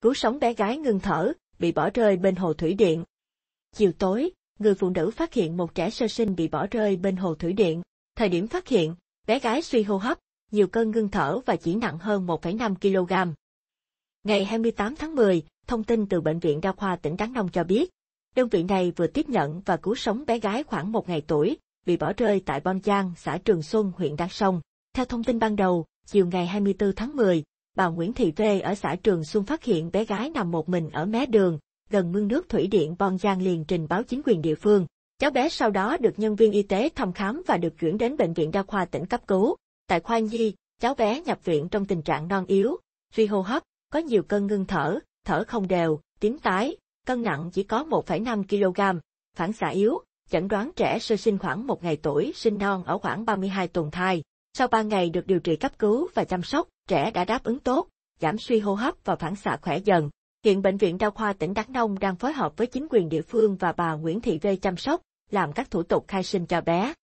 cứu sống bé gái ngừng thở, bị bỏ rơi bên hồ thủy điện. Chiều tối, người phụ nữ phát hiện một trẻ sơ sinh bị bỏ rơi bên hồ thủy điện. Thời điểm phát hiện, bé gái suy hô hấp, nhiều cơn ngưng thở và chỉ nặng hơn 1,5 kg. Ngày 28 tháng 10, thông tin từ Bệnh viện Đa khoa tỉnh Đắk Nông cho biết, đơn vị này vừa tiếp nhận và cứu sống bé gái khoảng một ngày tuổi, bị bỏ rơi tại Bon Giang, xã Trường Xuân, huyện Đắk Sông. Theo thông tin ban đầu, chiều ngày 24 tháng 10, bà Nguyễn Thị Tuê ở xã Trường Xuân phát hiện bé gái nằm một mình ở mé đường, gần mương nước thủy điện Bon Giang liền trình báo chính quyền địa phương. Cháu bé sau đó được nhân viên y tế thăm khám và được chuyển đến bệnh viện đa khoa tỉnh cấp cứu. Tại khoa nhi, cháu bé nhập viện trong tình trạng non yếu, suy hô hấp, có nhiều cơn ngưng thở, thở không đều, tím tái, cân nặng chỉ có 1,5 kg, phản xạ yếu, chẩn đoán trẻ sơ sinh khoảng một ngày tuổi, sinh non ở khoảng 32 tuần thai. Sau 3 ngày được điều trị cấp cứu và chăm sóc, trẻ đã đáp ứng tốt, giảm suy hô hấp và phản xạ khỏe dần. Hiện Bệnh viện Đa khoa tỉnh Đắk Nông đang phối hợp với chính quyền địa phương và bà Nguyễn Thị Vê chăm sóc, làm các thủ tục khai sinh cho bé.